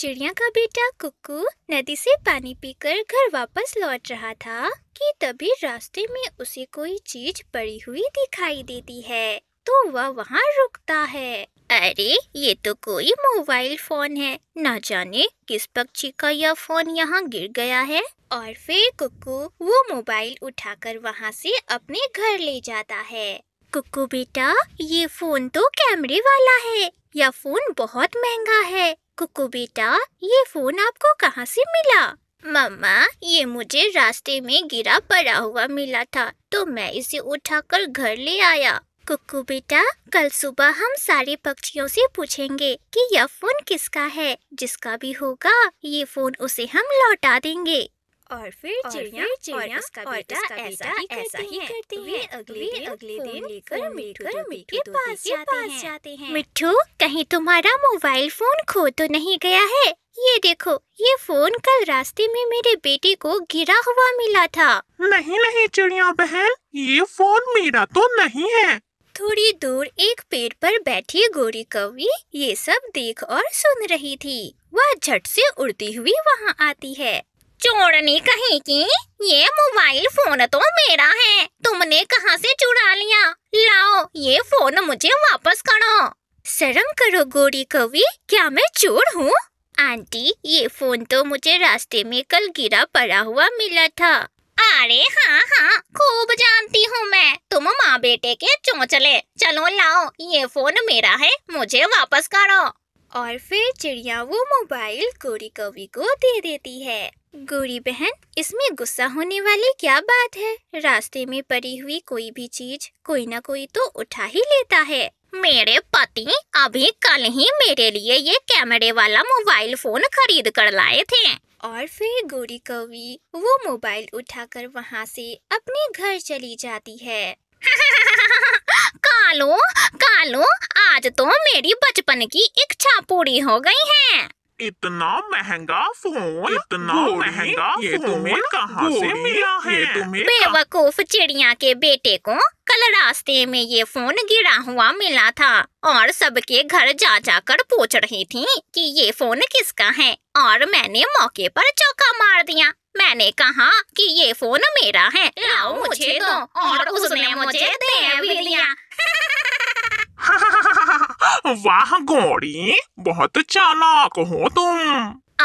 चिड़िया का बेटा कुक्कू नदी से पानी पीकर घर वापस लौट रहा था कि तभी रास्ते में उसे कोई चीज पड़ी हुई दिखाई देती है तो वह वहाँ रुकता है अरे ये तो कोई मोबाइल फोन है ना जाने किस पक्षी का यह फोन यहाँ गिर गया है और फिर कुक्कू वो मोबाइल उठाकर वहाँ से अपने घर ले जाता है कुक्कू बेटा ये फोन तो कैमरे वाला है यह फोन बहुत महंगा है कुकु बेटा ये फोन आपको कहाँ से मिला मम्मा ये मुझे रास्ते में गिरा पड़ा हुआ मिला था तो मैं इसे उठाकर घर ले आया कुकु बेटा कल सुबह हम सारे पक्षियों से पूछेंगे कि यह फोन किसका है जिसका भी होगा ये फोन उसे हम लौटा देंगे और फिर चिड़िया और उसका बेटा ऐसा ही ऐसा ही करते हैं अगले दिन अगले दिन लेकर मिठू मिठू के पास जाते हैं मिठू कहीं तुम्हारा मोबाइल फोन खो तो नहीं गया है ये देखो ये फोन कल रास्ते में मेरे बेटे को गिरा हुआ मिला था नहीं नहीं चिड़िया बहन ये फोन मेरा तो नहीं है थोड़ी दूर एक पेड़ पर बैठी गोरी कवि ये सब देख और सुन रही थी वह झट से उड़ती हुई वहाँ आती है चोड़नी कहीं की ये मोबाइल फोन तो मेरा है तुमने कहाँ से चुरा लिया लाओ ये फोन मुझे वापस करो शर्म करो गोरी कवि क्या मैं चोर हूँ आंटी ये फोन तो मुझे रास्ते में कल गिरा पड़ा हुआ मिला था अरे हाँ हाँ खूब जानती हूँ मैं तुम माँ बेटे के चौचले चलो लाओ ये फोन मेरा है मुझे वापस करो और फिर चिड़िया वो मोबाइल गोरी कवि को दे देती है गोरी बहन इसमें गुस्सा होने वाली क्या बात है रास्ते में पड़ी हुई कोई भी चीज कोई ना कोई तो उठा ही लेता है मेरे पति अभी कल ही मेरे लिए ये कैमरे वाला मोबाइल फोन खरीद कर लाए थे और फिर गोरी कवि वो मोबाइल उठाकर वहाँ से अपने घर चली जाती है कालो कालो आज तो मेरी बचपन की इच्छा पूरी हो गई है इतना महंगा फोन इतना महंगा ये तुम्हें कहाँ से मिला है तुम्हें बेवकूफ चिड़िया के बेटे को कल रास्ते में ये फोन गिरा हुआ मिला था और सबके घर जा जाकर पूछ रही थी कि ये फोन किसका है और मैंने मौके पर चौका मार दिया मैंने कहा कि ये फोन मेरा है लाओ मुझे दो और उसने मुझे दे भी लिया वाह गौरी बहुत चालाक हो तुम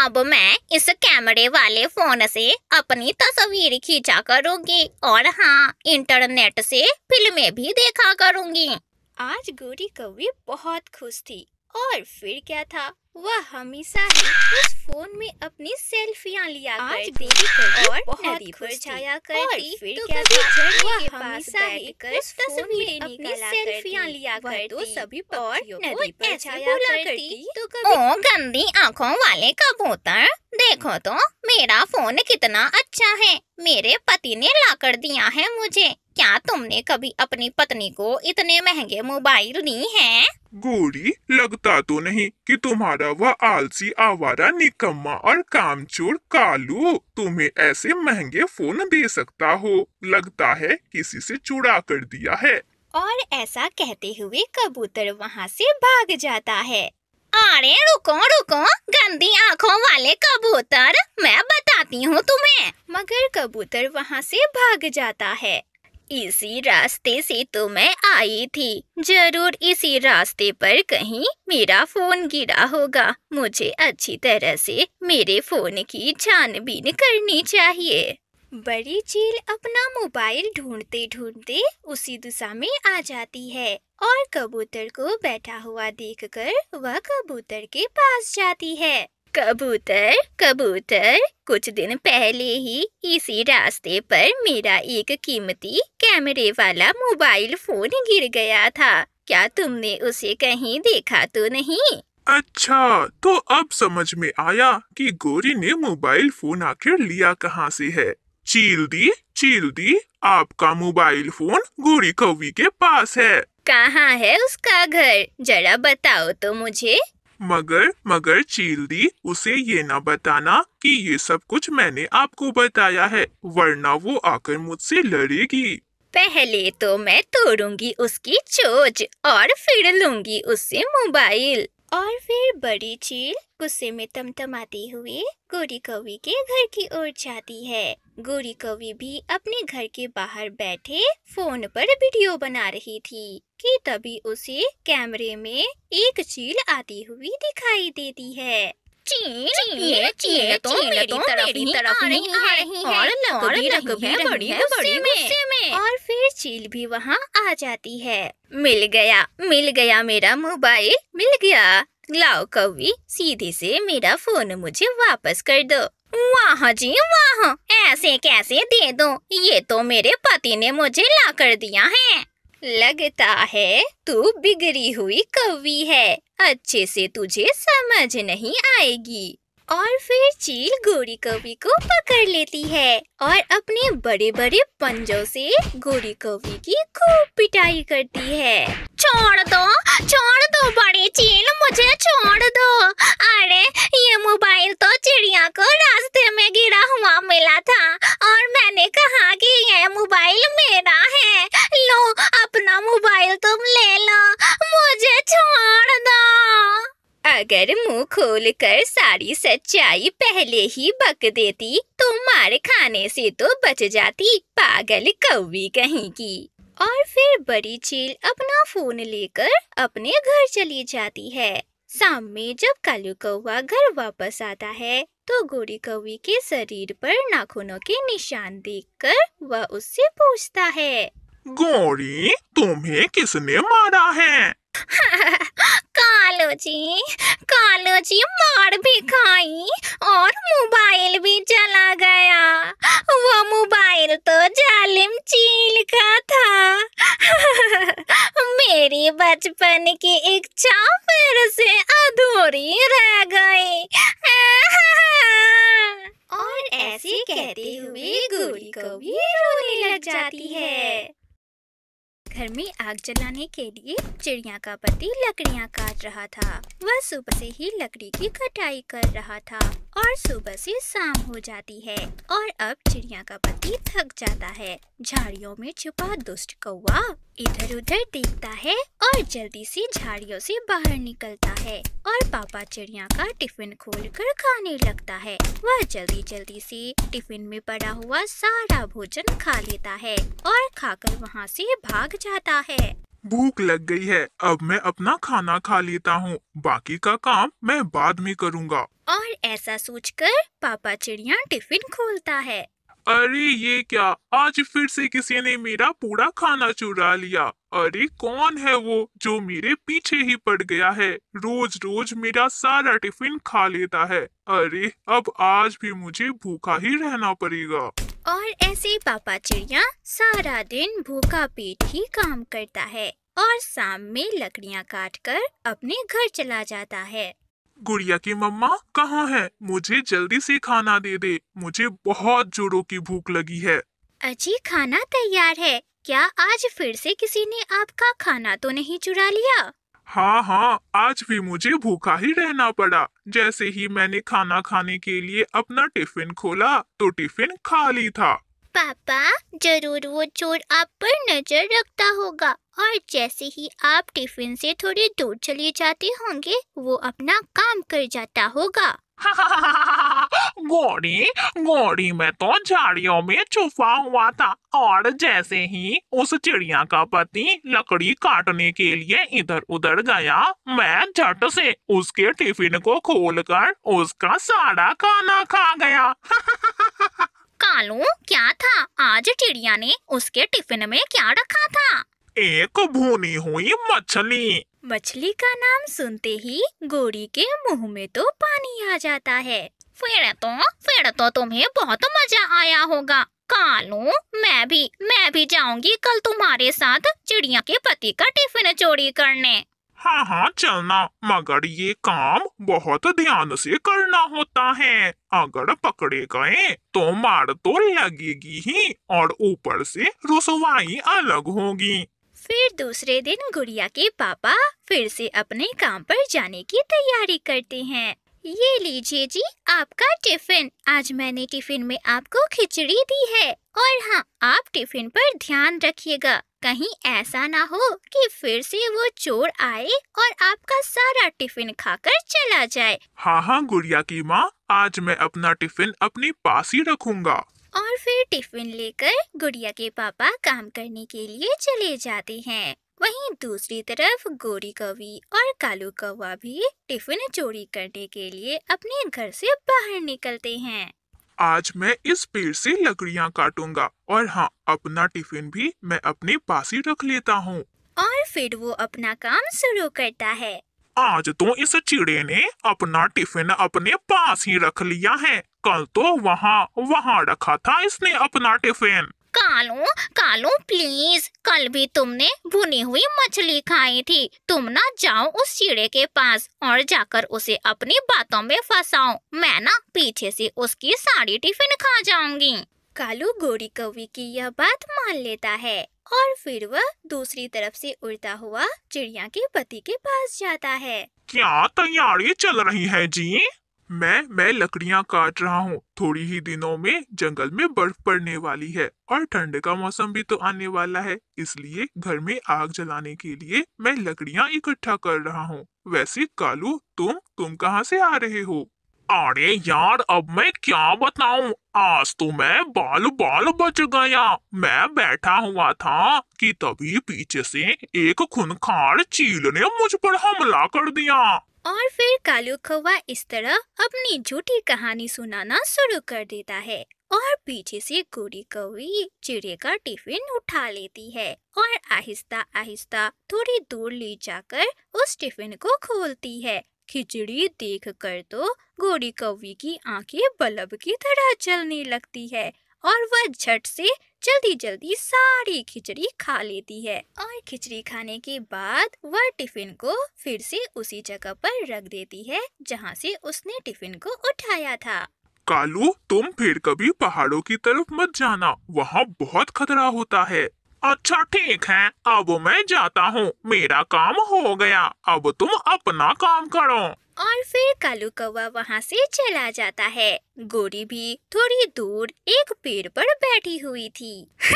अब मैं इस कैमरे वाले फोन से अपनी तस्वीर खींचा करूंगी और हाँ इंटरनेट से फिल्में भी देखा करूंगी आज गोरी कौवी बहुत खुश थी और फिर क्या था वह हमेशा ही उस फोन में अपनी सेल्फियां लिया आज देवी कर तो और बहुत ही पर छाया करती फिर तो क्या कभी वह हमेशा ही उस तस्वीर में अपनी सेल्फियां लिया करती तो सभी और नदी पर छाया करती तो कभी ओ गंदी आंखों वाले कबूतर देखो तो मेरा फोन कितना अच्छा है मेरे पति ने लाकर दिया है मुझे क्या तुमने कभी अपनी पत्नी को इतने महंगे मोबाइल दी है गोरी लगता तो नहीं कि तुम्हारा वह आलसी आवारा निकम्मा और कामचोर कालू तुम्हें ऐसे महंगे फोन दे सकता हो लगता है किसी से चुरा कर दिया है और ऐसा कहते हुए कबूतर वहाँ से भाग जाता है अरे रुको रुको गंदी आँखों वाले कबूतर मैं बताती हूँ तुम्हें मगर कबूतर वहाँ से भाग जाता है इसी रास्ते से तो मैं आई थी जरूर इसी रास्ते पर कहीं मेरा फोन गिरा होगा मुझे अच्छी तरह से मेरे फोन की छानबीन करनी चाहिए बड़ी चील अपना मोबाइल ढूंढते ढूंढते उसी दिशा में आ जाती है और कबूतर को बैठा हुआ देखकर वह कबूतर के पास जाती है कबूतर कबूतर कुछ दिन पहले ही इसी रास्ते पर मेरा एक कीमती कैमरे वाला मोबाइल फोन गिर गया था क्या तुमने उसे कहीं देखा तो नहीं अच्छा तो अब समझ में आया कि गोरी ने मोबाइल फोन आखिर लिया कहाँ से है चील दी चील दी आपका मोबाइल फोन गोरी कौवी के पास है कहाँ है उसका घर जरा बताओ तो मुझे मगर मगर चील दी उसे ये ना बताना कि ये सब कुछ मैंने आपको बताया है वरना वो आकर मुझसे लड़ेगी पहले तो मैं तोड़ूंगी उसकी चोच और फिर लूंगी उससे मोबाइल और फिर बड़ी चील गुस्से में तमतमाती हुई गोरी कवि के घर की ओर जाती है गोरी कवि भी अपने घर के बाहर बैठे फोन पर वीडियो बना रही थी कि तभी उसे कैमरे में एक चील आती हुई दिखाई देती है तो मेरी तरफ ही तरफ आ रही है और बड़ी बड़ी गुस्से में और फिर चील भी वहाँ आ जाती है मिल गया मिल गया मेरा मोबाइल मिल गया लाओ कौवी सीधे से मेरा फोन मुझे वापस कर दो वाह जी वाह ऐसे कैसे दे दो ये तो मेरे पति ने मुझे ला कर दिया है लगता है तू बिगड़ी हुई कौवी है अच्छे से तुझे समझ नहीं आएगी और फिर चील गोरी कवि को पकड़ लेती है और अपने बड़े बड़े पंजों से गोरी कवि की खूब पिटाई करती है छोड़ दो छोड़ दो बड़े चील मुझे छोड़ दो अरे ये मोबाइल तो चिड़िया को रास्ते में गिरा हुआ मिला था और मैंने कहा कि यह मोबाइल मेरा है अगर मुंह खोलकर सारी सच्चाई पहले ही बक देती तो मार खाने से तो बच जाती पागल कौवी कहीं की और फिर बड़ी चील अपना फोन लेकर अपने घर चली जाती है शाम में जब कालू कौवा घर वापस आता है तो गोरी कौवी के शरीर पर नाखूनों के निशान देखकर वह उससे पूछता है गोरी तुम्हें किसने मारा है जी कालो जी मार भी खाई और मोबाइल भी चला गया वो मोबाइल तो जालिम चील का था मेरी बचपन की इच्छा फिर से अधूरी रह गई और ऐसे कहते हुए गोरी को भी रोने लग जाती है घर में आग जलाने के लिए चिड़िया का पति लकड़ियाँ काट रहा था वह सुबह से ही लकड़ी की कटाई कर रहा था और सुबह से शाम हो जाती है और अब चिड़िया का पति थक जाता है झाड़ियों में छुपा दुष्ट कौआ इधर उधर देखता है और जल्दी से झाड़ियों से बाहर निकलता है और पापा चिड़िया का टिफिन खोलकर खाने लगता है वह जल्दी जल्दी से टिफिन में पड़ा हुआ सारा भोजन खा लेता है और खाकर वहाँ से भाग जाता है भूख लग गई है अब मैं अपना खाना खा लेता हूँ बाकी का काम मैं बाद में करूँगा और ऐसा सोचकर पापा चिड़िया टिफिन खोलता है अरे ये क्या आज फिर से किसी ने मेरा पूरा खाना चुरा लिया अरे कौन है वो जो मेरे पीछे ही पड़ गया है रोज रोज मेरा सारा टिफिन खा लेता है अरे अब आज भी मुझे भूखा ही रहना पड़ेगा और ऐसे पापा चिड़िया सारा दिन भूखा पेट ही काम करता है और शाम में लकड़ियाँ काट कर अपने घर चला जाता है गुड़िया की मम्मा कहाँ है मुझे जल्दी से खाना दे दे मुझे बहुत जोरों की भूख लगी है अजी खाना तैयार है क्या आज फिर से किसी ने आपका खाना तो नहीं चुरा लिया हाँ हाँ आज भी मुझे भूखा ही रहना पड़ा जैसे ही मैंने खाना खाने के लिए अपना टिफिन खोला तो टिफिन खाली था पापा जरूर वो चोर आप पर नजर रखता होगा और जैसे ही आप टिफिन से थोड़ी दूर चले जाते होंगे वो अपना काम कर जाता होगा घोड़ी घोड़ी में तो झाड़ियों में छुपा हुआ था और जैसे ही उस चिड़िया का पति लकड़ी काटने के लिए इधर उधर गया मैं झट से उसके टिफिन को खोलकर उसका सारा खाना खा गया कालू क्या था आज चिड़िया ने उसके टिफिन में क्या रखा था एक भुनी हुई मछली मछली का नाम सुनते ही गोरी के मुंह में तो पानी आ जाता है फिर तो फिर तो तुम्हें बहुत मजा आया होगा कालू मैं भी मैं भी जाऊंगी कल तुम्हारे साथ चिड़िया के पति का टिफिन चोरी करने हाँ हाँ चलना मगर ये काम बहुत ध्यान से करना होता है अगर पकड़े गए तो मार तो लगेगी ही और ऊपर से रुसवाई अलग होगी फिर दूसरे दिन गुड़िया के पापा फिर से अपने काम पर जाने की तैयारी करते हैं ये लीजिए जी आपका टिफिन आज मैंने टिफिन में आपको खिचड़ी दी है और हाँ आप टिफिन पर ध्यान रखिएगा कहीं ऐसा ना हो कि फिर से वो चोर आए और आपका सारा टिफिन खाकर चला जाए हाँ हाँ गुड़िया की माँ आज मैं अपना टिफिन अपने पास ही रखूँगा और फिर टिफिन लेकर गुड़िया के पापा काम करने के लिए चले जाते हैं वहीं दूसरी तरफ गोरी कवि और कालू कौवा भी टिफिन चोरी करने के लिए अपने घर से बाहर निकलते हैं आज मैं इस पेड़ से लकड़ियाँ काटूंगा और हाँ अपना टिफिन भी मैं अपने पास ही रख लेता हूँ और फिर वो अपना काम शुरू करता है आज तो इस चिड़े ने अपना टिफिन अपने पास ही रख लिया है कल तो वहाँ वहाँ रखा था इसने अपना टिफिन कालू कालू प्लीज कल भी तुमने भुनी हुई मछली खाई थी तुम ना जाओ उस चिड़े के पास और जाकर उसे अपनी बातों में फंसाओ मैं ना पीछे से उसकी सारी टिफिन खा जाऊंगी कालू गोरी कवि की यह बात मान लेता है और फिर वह दूसरी तरफ से उड़ता हुआ चिड़िया के पति के पास जाता है क्या तैयारी चल रही है जी मैं मैं लकड़ियां काट रहा हूँ थोड़ी ही दिनों में जंगल में बर्फ पड़ने वाली है और ठंड का मौसम भी तो आने वाला है इसलिए घर में आग जलाने के लिए मैं लकड़ियां इकट्ठा कर रहा हूँ वैसे कालू तुम तुम कहाँ से आ रहे हो अरे यार अब मैं क्या बताऊं आज तो मैं बाल बाल बच गया मैं बैठा हुआ था कि तभी पीछे से एक खुनखार चील ने मुझ पर हमला कर दिया और फिर कालू कौवा इस तरह अपनी झूठी कहानी सुनाना शुरू कर देता है और पीछे से गोरी कौवी चिड़े का टिफिन उठा लेती है और आहिस्ता आहिस्ता थोड़ी दूर ले जाकर उस टिफिन को खोलती है खिचड़ी देख कर तो गोरी कौवी की आंखें बल्ब की तरह चलने लगती है और वह झट से जल्दी जल्दी सारी खिचड़ी खा लेती है और खिचड़ी खाने के बाद वह टिफिन को फिर से उसी जगह पर रख देती है जहाँ से उसने टिफिन को उठाया था कालू तुम फिर कभी पहाड़ों की तरफ मत जाना वहाँ बहुत खतरा होता है अच्छा ठीक है अब मैं जाता हूँ मेरा काम हो गया अब तुम अपना काम करो और फिर कालू कौवा वहाँ से चला जाता है गोरी भी थोड़ी दूर एक पेड़ पर बैठी हुई थी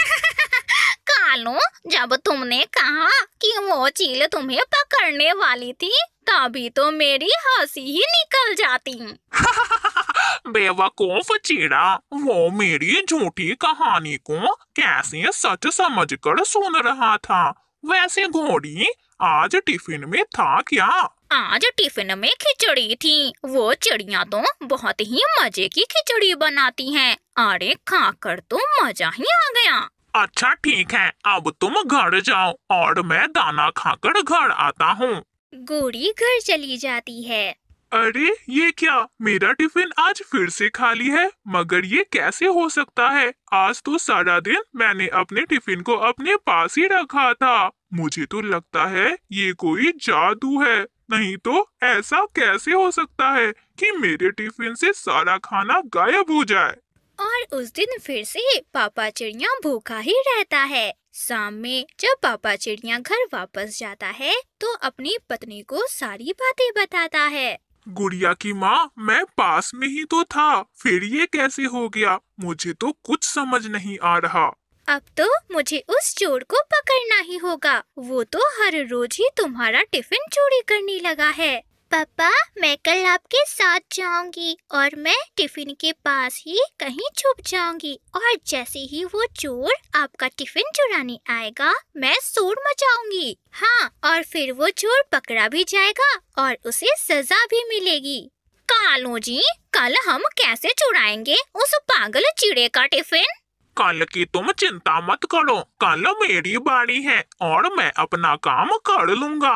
कालू जब तुमने कहा कि वो चील तुम्हें पकड़ने वाली थी तभी तो मेरी हंसी ही निकल जाती बेवकूफ चीड़ा वो मेरी झूठी कहानी को कैसे सच समझकर सुन रहा था वैसे घोड़ी आज टिफिन में था क्या आज टिफिन में खिचड़ी थी वो चिड़िया तो बहुत ही मजे की खिचड़ी बनाती हैं। अरे खाकर तो मजा ही आ गया अच्छा ठीक है अब तुम घर जाओ और मैं दाना खाकर घर आता हूँ गोरी घर चली जाती है अरे ये क्या मेरा टिफिन आज फिर से खाली है मगर ये कैसे हो सकता है आज तो सारा दिन मैंने अपने टिफिन को अपने पास ही रखा था मुझे तो लगता है ये कोई जादू है नहीं तो ऐसा कैसे हो सकता है कि मेरे टिफिन से सारा खाना गायब हो जाए और उस दिन फिर से पापा चिड़िया भूखा ही रहता है शाम में जब पापा चिड़िया घर वापस जाता है तो अपनी पत्नी को सारी बातें बताता है गुड़िया की माँ मैं पास में ही तो था फिर ये कैसे हो गया मुझे तो कुछ समझ नहीं आ रहा अब तो मुझे उस चोर को पकड़ना ही होगा वो तो हर रोज ही तुम्हारा टिफिन चोरी करने लगा है पापा मैं कल आपके साथ जाऊंगी और मैं टिफिन के पास ही कहीं छुप जाऊंगी और जैसे ही वो चोर आपका टिफिन चुराने आएगा मैं शोर मचाऊंगी हाँ और फिर वो चोर पकड़ा भी जाएगा और उसे सजा भी मिलेगी कालो जी कल हम कैसे चुराएंगे उस पागल चिड़े का टिफिन कल की तुम चिंता मत करो कल मेरी बारी है और मैं अपना काम कर लूंगा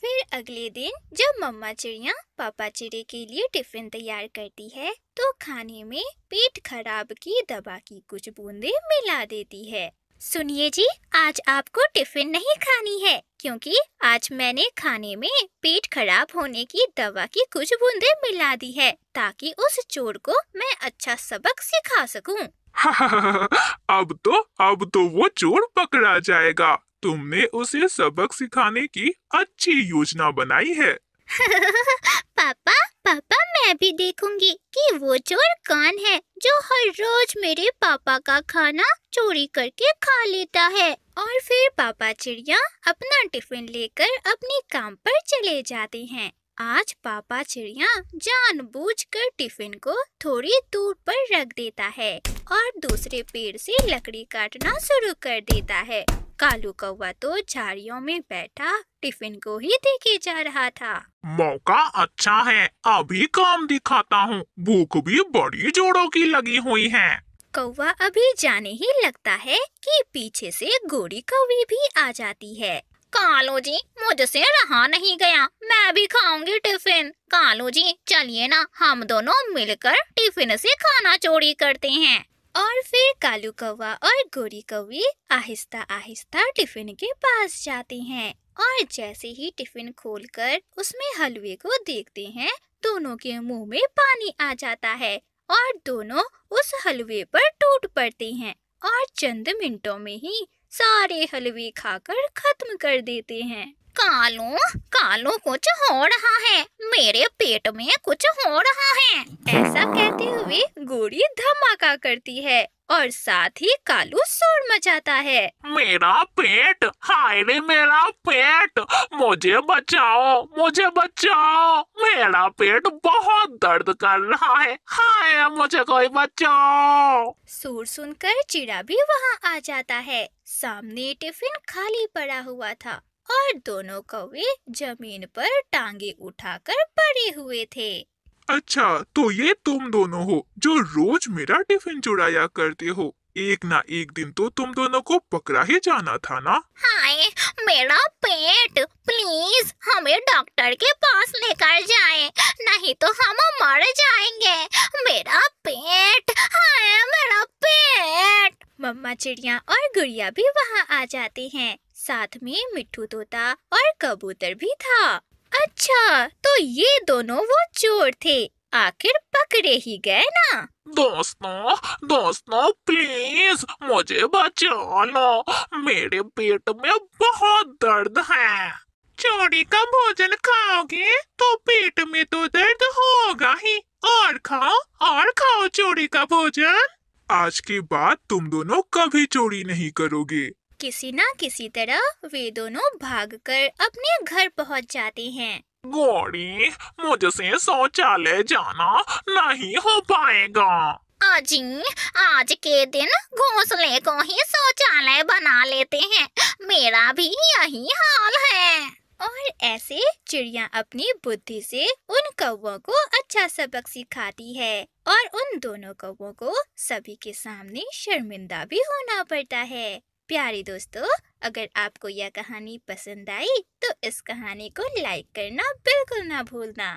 फिर अगले दिन जब मम्मा चिड़िया पापा चिड़े के लिए टिफिन तैयार करती है तो खाने में पेट खराब की दवा की कुछ बूंदे मिला देती है सुनिए जी आज आपको टिफिन नहीं खानी है क्योंकि आज मैंने खाने में पेट खराब होने की दवा की कुछ बूंदे मिला दी है ताकि उस चोर को मैं अच्छा सबक सिखा सकूं। अब तो अब तो वो चोर पकड़ा जाएगा तुमने उसे सबक सिखाने की अच्छी योजना बनाई है पापा पापा मैं भी देखूंगी कि वो चोर कौन है जो हर रोज मेरे पापा का खाना चोरी करके खा लेता है और फिर पापा चिड़िया अपना टिफिन लेकर अपने काम पर चले जाते हैं आज पापा चिड़िया जानबूझकर टिफिन को थोड़ी दूर पर रख देता है और दूसरे पेड़ से लकड़ी काटना शुरू कर देता है कालू कौवा तो झाड़ियों में बैठा टिफिन को ही देखे जा रहा था मौका अच्छा है अभी काम दिखाता हूँ भूख भी बड़ी जोड़ों की लगी हुई है कौवा अभी जाने ही लगता है कि पीछे से गोरी कौवी भी आ जाती है कालू जी मुझसे रहा नहीं गया मैं भी खाऊंगी टिफिन कालू जी चलिए ना हम दोनों मिलकर टिफिन से खाना चोरी करते हैं और फिर कालू कौवा और गोरी कौवी आहिस्ता आहिस्ता टिफिन के पास जाते हैं और जैसे ही टिफिन खोलकर उसमें हलवे को देखते हैं दोनों के मुंह में पानी आ जाता है और दोनों उस हलवे पर टूट पड़ते हैं और चंद मिनटों में ही सारे हलवे खाकर खत्म कर देते हैं कालू कालू कुछ हो रहा है मेरे पेट में कुछ हो रहा है ऐसा कहते हुए गोरी धमाका करती है और साथ ही कालू शोर मचाता है मेरा पेट हाय रे मेरा पेट मुझे बचाओ मुझे बचाओ मेरा पेट बहुत दर्द कर रहा है हाय मुझे कोई बचाओ शोर सुनकर चिड़ा भी वहाँ आ जाता है सामने टिफिन खाली पड़ा हुआ था और दोनों कौवे जमीन पर टांगे उठाकर पड़े हुए थे अच्छा तो ये तुम दोनों हो जो रोज मेरा टिफिन चुराया करते हो एक ना एक दिन तो तुम दोनों को पकड़ा ही जाना था ना हाय मेरा पेट प्लीज हमें डॉक्टर के पास लेकर जाए नहीं तो हम मर जाएंगे मेरा पेट हाय मेरा पेट मम्मा चिड़िया और गुड़िया भी वहाँ आ जाती हैं साथ में मिट्टू तोता और कबूतर भी था अच्छा तो ये दोनों वो चोर थे आखिर पकड़े ही गए ना दोस्तों दोस्तों प्लीज मुझे बचाओ मेरे पेट में बहुत दर्द है चोरी का भोजन खाओगे तो पेट में तो दर्द होगा ही और खाओ और खाओ चोरी का भोजन आज के बाद तुम दोनों कभी चोरी नहीं करोगे किसी ना किसी तरह वे दोनों भागकर अपने घर पहुंच जाते हैं गौरी मुझसे शौचालय जाना नहीं हो पाएगा अजी आज के दिन घोंसले को ही शौचालय बना लेते हैं मेरा भी यही हाल है और ऐसे चिड़िया अपनी बुद्धि से उन कौ को अच्छा सबक सिखाती है और उन दोनों कौ को सभी के सामने शर्मिंदा भी होना पड़ता है प्यारे दोस्तों अगर आपको यह कहानी पसंद आई तो इस कहानी को लाइक करना बिल्कुल ना भूलना